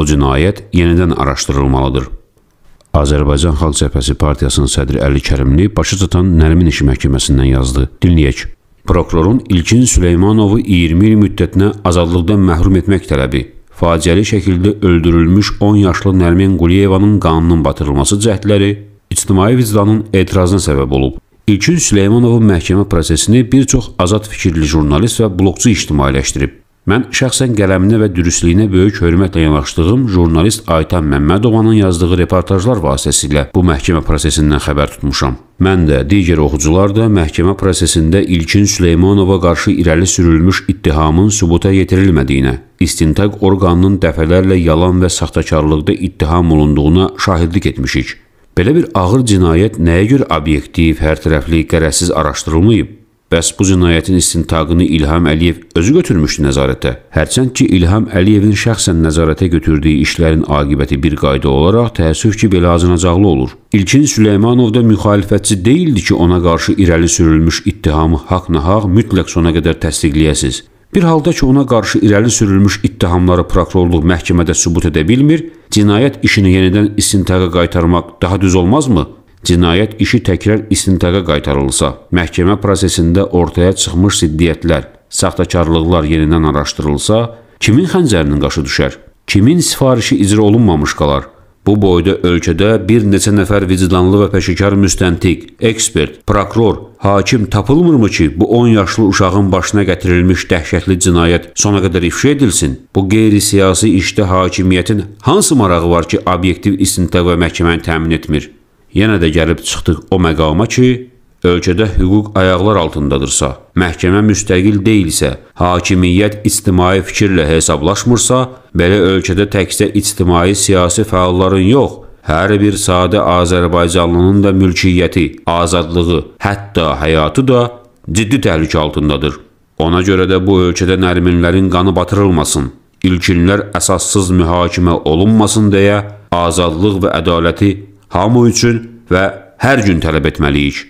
Bu cinayət yenidən araşdırılmalıdır. Azərbaycan Xalq Cəbhəsi Partiyasının sədri Əli Kərimli başı çatan Nərmin İşi Məhkəməsindən yazdı. Dinləyək. Prokurorun İlkin Süleymanovu 20 il müddətinə azadlıqdan məhrum etmək tələbi, faciəli şəkildə öldürülmüş 10 yaşlı Nərmin Quliyevanın qanının batırılması cəhdləri ictimai vicdanın etirazına səbəb olub. İlkin Süleymanovun məhkəmə prosesini bir çox azad fikirli jurnalist və bloqcu ictimailəşdirib. Mən şəxsən qələminə və dürüstlüyünə böyük hörmətlə yanaşdığım jurnalist Aytan Məmmədovanın yazdığı reportajlar vasitəsilə bu məhkəmə prosesindən xəbər tutmuşam. Mən də, digər oxucular da məhkəmə prosesində İlkin Süleymanova qarşı irəli sürülmüş ittihamın sübuta yetirilmədiyinə, istintaq orqanının dəfələrlə yalan və saxtakarlıqda ittiham olunduğuna şahidlik etmişik. Belə bir ağır cinayət nəyə görə obyektiv, hər tərəfli, qərəzsiz araşdırılmayıb? Bəs bu cinayətin istintaqını İlham Əliyev özü götürmüşdü nəzarətə. Hərçənd ki, İlham Əliyevin şəxsən nəzarətə götürdüyü işlərin aqibəti bir qayda olaraq təəssüf ki, belə acınacaqlı olur. İlkin Süleymanov da müxalifətçi deyildi ki, ona qarşı irəli sürülmüş ittihamı haqq-nahaq mütləq sona qədər təsdiqləyəsiz. Bir halda ki, ona qarşı irəli sürülmüş ittihamları prokurorluq məhkəmədə sübut edə bilmir, cinayət işini yenidən istintaqa qaytarmaq daha düz olmazmı? cinayət işi təkrar istintaqa qaytarılsa, məhkəmə prosesində ortaya çıxmış siddiyyətlər, saxtakarlıqlar yenidən araşdırılsa, kimin xəncərinin qaşı düşər? Kimin sifarişi icra olunmamış qalar? Bu boyda ölkədə bir neçə nəfər vicdanlı və peşəkar müstəntiq, ekspert, prokuror, hakim tapılmırmı ki, bu 10 yaşlı uşağın başına gətirilmiş dəhşətli cinayət sona qədər ifşa edilsin? Bu qeyri-siyasi işdə hakimiyyətin hansı marağı var ki, obyektiv istinta və məhkəməni təmin etmir? yenə də gəlib çıxdıq o məqama ki, ölkədə hüquq ayaqlar altındadırsa, məhkəmə müstəqil deyilsə, hakimiyyət ictimai fikirlə hesablaşmırsa, belə ölkədə təkcə ictimai siyasi fəalların yox, hər bir sadə Azərbaycanlının da mülkiyyəti, azadlığı, hətta həyatı da ciddi təhlükə altındadır. Ona görə də bu ölkədə nərminlərin qanı batırılmasın, ilkinlər əsassız mühakimə olunmasın deyə azadlıq və ədaləti hamı üçün və hər gün tələb etməliyik.